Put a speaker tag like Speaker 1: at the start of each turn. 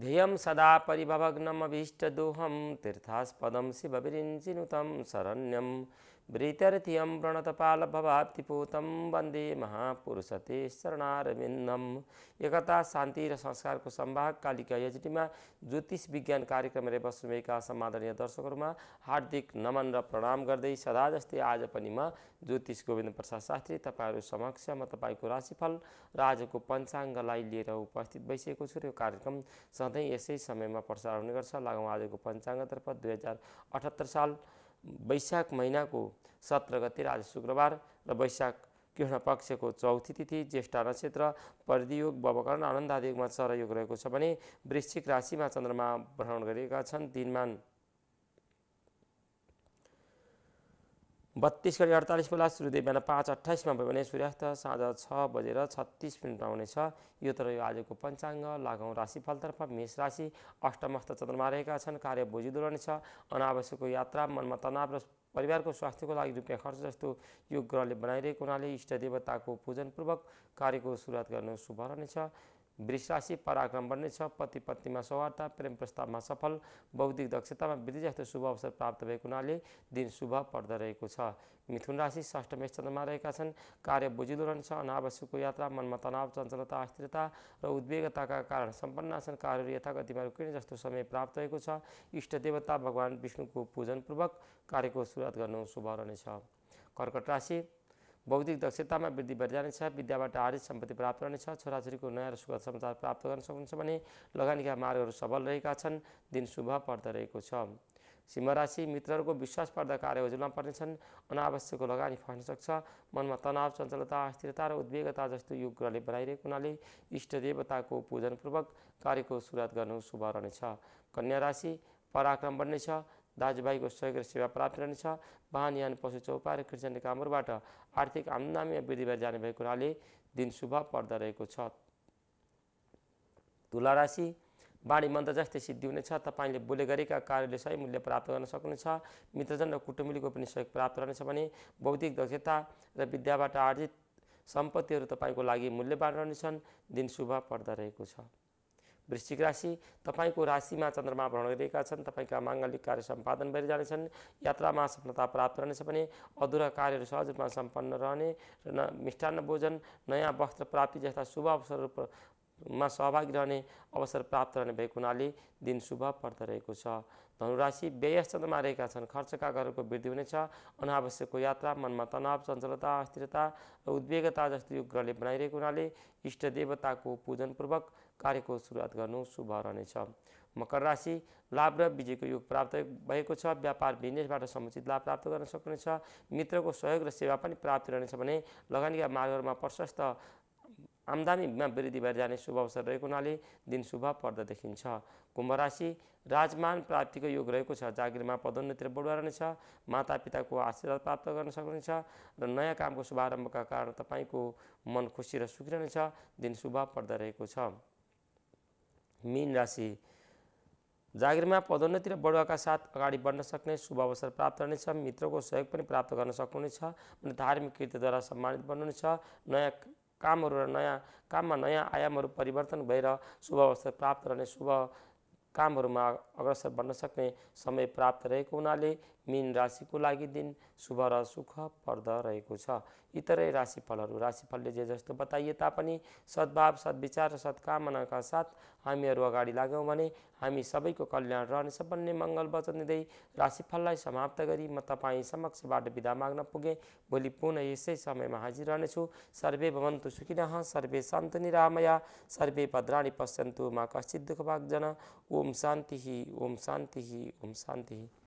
Speaker 1: ध्येयं सदा परिभवग्नमभीष्टदोहं शिव शिवभिरिञ्चिनुतं शरण्यम प्रीत्यर्थ्यं प्रणतपालभवाप्तिपूतं वन्दे महापुरुषते शरणारविन्दम एकता शान्ति र संस्कारको सम्भाग कालिका यजडीमा ज्योतिष विज्ञान कार्यक्रम रे बस्नुभएका सम्मादनीय दर्शकहरूमा हार्दिक नमन र प्रणाम गर्दै सदा जस्तै आज पनि म ज्योतिष गोविन्द प्रसाद शास्त्री तपाईँहरू समक्ष म तपाईँको राशिफल र आजको पञ्चाङ्गलाई लिएर उपस्थित भइसकेको छु र यो कार्यक्रम सधैँ यसै समयमा प्रसार हुने गर्छ लगाउँ आजको पञ्चाङ्गतर्फ दुई हजार अठहत्तर साल वैशाख महिनाको सत्र गते आज शुक्रबार र वैशाख कृष्ण पक्षको चौथी तिथि ज्येष्ठ नक्षत्र परियोग बवकर्ण आनन्दादिमा चरयोग रहेको छ भने वृश्चिक राशिमा चन्द्रमा भ्रमण गरेका छन् दिनमान बत्तिस गरी अडतालिस बेला सूर्यदेव बिहान पाँच अट्ठाइसमा भयो भने सूर्यास्त साँझ छ बजेर छत्तिस मिनटमा आउनेछ यो तर यो आजको पञ्चाङ्ग लागौँ राशिफलतर्फ मेष राशि अष्टमस्त चन्द्रमा रहेका छन् कार्य बोजिदो रहनेछ अनावश्यक यात्रा मनमा तनाव र परिवारको स्वास्थ्यको लागि रुपियाँ खर्च जस्तो यो ग्रहले बनाइरहेको हुनाले इष्टदेवताको पूजनपूर्वक कार्यको सुरुवात गर्नु शुभ रहनेछ वृषराशि पराक्रम बन्ने छ पति पत्नीमा सौहार्ता प्रेम प्रस्तावमा सफल बौद्धिक दक्षतामा वृद्धि जस्तो शुभ अवसर प्राप्त भएको हुनाले दिन शुभ पर्दो रहेको छ मिथुन राशि षष्ठमेश चन्द्रमा रहेका छन् कार्य बुझिलो रहन्छ अनावश्यकको यात्रा मनमा तनाव चञ्चलता अस्थिरता र उद्वेगताका कारण सम्पन्न छन् कार्यहरू यथागतिमा रोकिने जस्तो समय प्राप्त भएको छ इष्टदेवता भगवान् विष्णुको पूजनपूर्वक कार्यको सुरुवात गर्नु शुभ रहनेछ कर्कट राशि बौद्धिक दक्षतामा वृद्धि भएर जानेछ विद्याबाट आर्थिक सम्पत्ति प्राप्त रहनेछ छोराछोरीको नयाँ र सुख समाचार प्राप्त गर्न सक्नुहुन्छ भने लगानीका मार्गहरू सबल रहेका छन् दिन शुभ पर्दो रहेको छ सिंहराशि मित्रहरूको विश्वास पर्दा कार्य उजुल्न पर्नेछन् अनावश्यक लगानी फस्न सक्छ मनमा तनाव चञ्चलता अस्थिरता र उद्वेगता जस्तो यो ग्रहले बनाइरहेको हुनाले इष्टदेवताको पूजनपूर्वक कार्यको सुरुवात गर्नु शुभ रहनेछ कन्या राशि पराक्रम बन्नेछ दाजुभाइको सहयोग र सेवा प्राप्त रहनेछ वाहन पशु चौपा र कृषि कामहरूबाट आर्थिक आमदामी वृद्धि भएर जाने भएको हुनाले दिन शुभ पर्दो रहेको छ तुला राशि बाणी मन्त्र जस्तै सिद्धि हुनेछ तपाईँले बोले गरेका कार्यले सही मूल्य प्राप्त गर्न सक्नुहुन्छ मित्रजन र कुटुम्बीको पनि सहयोग प्राप्त रहनेछ भने बौद्धिक दक्षता र विद्याबाट आर्जित सम्पत्तिहरू तपाईँको लागि मूल्यवान रहनेछन् दिन शुभ पर्दो रहेको छ वृश्चिक राशि तपाईँको राशिमा चन्द्रमा भ्रमण गरिरहेका छन् तपाईँका माङ्गलिक कार्य सम्पादन भएर जानेछन् यात्रामा सफलता प्राप्त रहनेछ भने अधुरा कार्यहरू सहज रूपमा सम्पन्न रहने र न मिष्टान्न भोजन नयाँ वस्त्र प्राप्ति जस्ता शुभ अवसरहरू मा सहभागी रहने अवसर प्राप्त रहने भएको हुनाले दिन शुभ पर्द रहेको छ धनुराशि व्ययश्चन्द्रमा रहेका छन् खर्चका घरहरूको वृद्धि हुनेछ अनावश्यकको यात्रा मनमा तनाव चञ्चलता अस्थिरता र उद्वेगता जस्तो यो ग्रहले बनाइरहेको हुनाले इष्ट देवताको पूजनपूर्वक कार्यको सुरुवात गर्नु शुभ रहनेछ मकर राशि लाभ र विजयको योग प्राप्त भएको छ व्यापार बिजनेसबाट समुचित लाभ प्राप्त गर्न सक्नेछ मित्रको सहयोग र सेवा पनि प्राप्त रहनेछ भने लगानीका मार्गहरूमा प्रशस्त आम्दानीमा वृद्धि भएर जाने शुभ अवसर रहेको हुनाले दिन शुभ पर्दा देखिन्छ कुम्भ राशि राजमान प्राप्तिको योग रहेको छ जागिरमा पदोन्नति र बढुवा रहनेछ मातापिताको आशीर्वाद प्राप्त गर्न सक्नुहुन्छ र नयाँ कामको शुभारम्भका कारण तपाईँको मन खुसी र सुखी रहनेछ दिन शुभ पर्दा रहेको छ मीन राशि जागिरमा पदोन्नति र बढुवाका साथ अगाडि बढ्न सक्ने शुभ अवसर प्राप्त रहनेछ मित्रको सहयोग पनि प्राप्त गर्न सक्नुहुनेछ धार्मिक कृतिद्वारा सम्मानित बन्नुहुनेछ नयाँ कामहरू र नयाँ काममा नयाँ आयामहरू परिवर्तन भएर शुभ अवसर प्राप्त रहने शुभ कामहरूमा अग्रसर बन्न सक्ने समय प्राप्त रहेको हुनाले मिन राशिको लागि दिन शुभ र सुख पर्द रहेको छ इतरै राशिफलहरू राशिफलले जे जस्तो बताइए तापनि सद्भाव सद्विचार र सद्कामनाका साथ हामीहरू अगाडि लाग्यौँ भने हामी सबैको कल्याण रहनेछ भन्ने मङ्गल वचन दिँदै राशिफललाई समाप्त गरी म तपाईँ समक्षबाट विदा माग्न पुगेँ भोलि पुनः यसै समयमा हाजिर रहनेछु सर्वे भवन्तु सुखिनः सर्वे सन्तु निरामया सर्वे भद्राणी पश्यन्तु मा कश्चित दुःखभागजन ओम ओम शांति ही ओम शांति ही ओम शांति ही